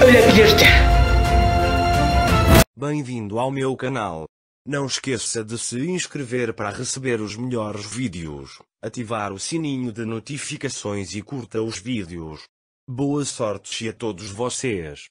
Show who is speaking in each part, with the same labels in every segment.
Speaker 1: olha Bem-vindo ao meu canal. Não esqueça de se inscrever para receber os melhores vídeos, ativar o sininho de notificações e curta os vídeos. Boa sorte a todos vocês.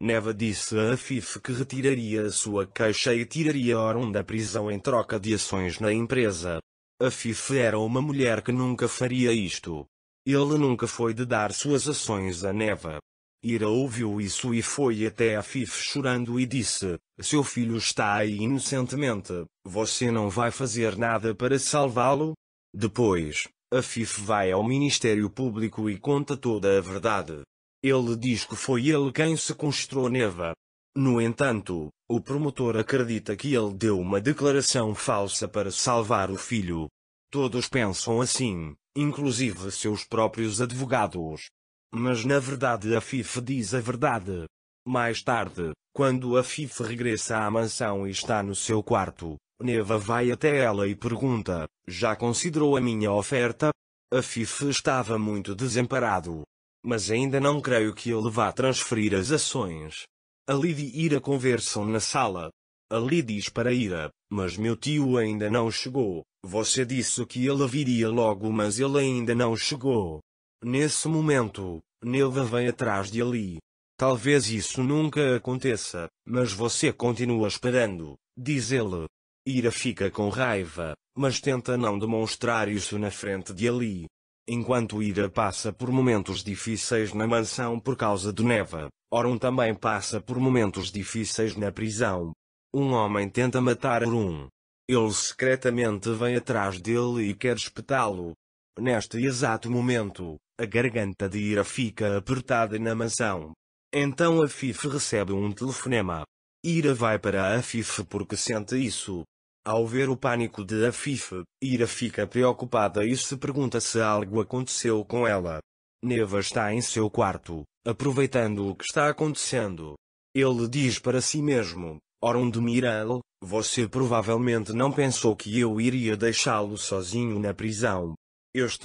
Speaker 1: Neva disse a FIF que retiraria a sua queixa e tiraria Orun da prisão em troca de ações na empresa. A FIF era uma mulher que nunca faria isto. Ele nunca foi de dar suas ações a Neva. Ira ouviu isso e foi até a Fife chorando e disse, seu filho está aí inocentemente, você não vai fazer nada para salvá-lo? Depois, a Fife vai ao Ministério Público e conta toda a verdade. Ele diz que foi ele quem se sequestrou Neva. No entanto, o promotor acredita que ele deu uma declaração falsa para salvar o filho. Todos pensam assim, inclusive seus próprios advogados. Mas na verdade a FIFA diz a verdade. Mais tarde, quando a FIFA regressa à mansão e está no seu quarto, Neva vai até ela e pergunta: Já considerou a minha oferta? A FIFA estava muito desamparado. Mas ainda não creio que ele vá transferir as ações. A Lydie e Ira conversam na sala. A Lydie diz para Ira: Mas meu tio ainda não chegou. Você disse que ele viria logo, mas ele ainda não chegou. Nesse momento, Neva vem atrás de Ali. Talvez isso nunca aconteça, mas você continua esperando, diz ele. Ira fica com raiva, mas tenta não demonstrar isso na frente de Ali. Enquanto Ira passa por momentos difíceis na mansão por causa de Neva, Orun também passa por momentos difíceis na prisão. Um homem tenta matar Orun. Ele secretamente vem atrás dele e quer espetá-lo. Neste exato momento, a garganta de Ira fica apertada na mansão. Então a FIF recebe um telefonema. Ira vai para a FIF porque sente isso. Ao ver o pânico de a Fif, Ira fica preocupada e se pergunta se algo aconteceu com ela. Neva está em seu quarto, aproveitando o que está acontecendo. Ele diz para si mesmo, Orund Miral, você provavelmente não pensou que eu iria deixá-lo sozinho na prisão.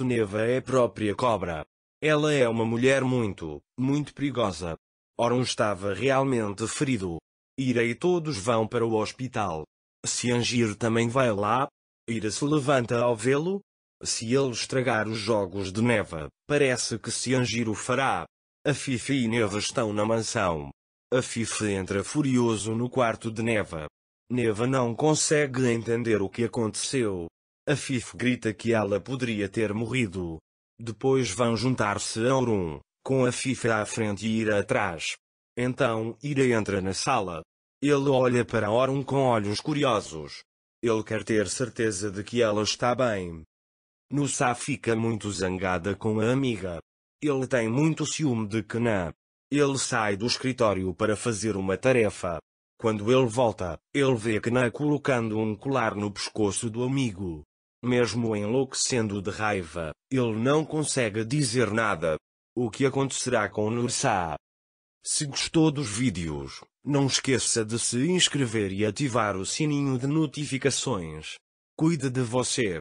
Speaker 1: Neva é a própria cobra. Ela é uma mulher muito, muito perigosa. Oron estava realmente ferido. Ira e todos vão para o hospital. Se Angir também vai lá, Ira se levanta ao vê-lo. Se ele estragar os jogos de Neva, parece que se Angir o fará. A Fifi e Neva estão na mansão. A Fifi entra furioso no quarto de Neva. Neva não consegue entender o que aconteceu. A FIF grita que ela poderia ter morrido. Depois vão juntar-se a Orun, com a FIFA à frente e Ira atrás. Então Ira entra na sala. Ele olha para Orun com olhos curiosos. Ele quer ter certeza de que ela está bem. Nussa fica muito zangada com a amiga. Ele tem muito ciúme de Kenan. Ele sai do escritório para fazer uma tarefa. Quando ele volta, ele vê Kenan colocando um colar no pescoço do amigo. Mesmo enlouquecendo de raiva, ele não consegue dizer nada. O que acontecerá com Nursa? Se gostou dos vídeos, não esqueça de se inscrever e ativar o sininho de notificações. Cuide de você.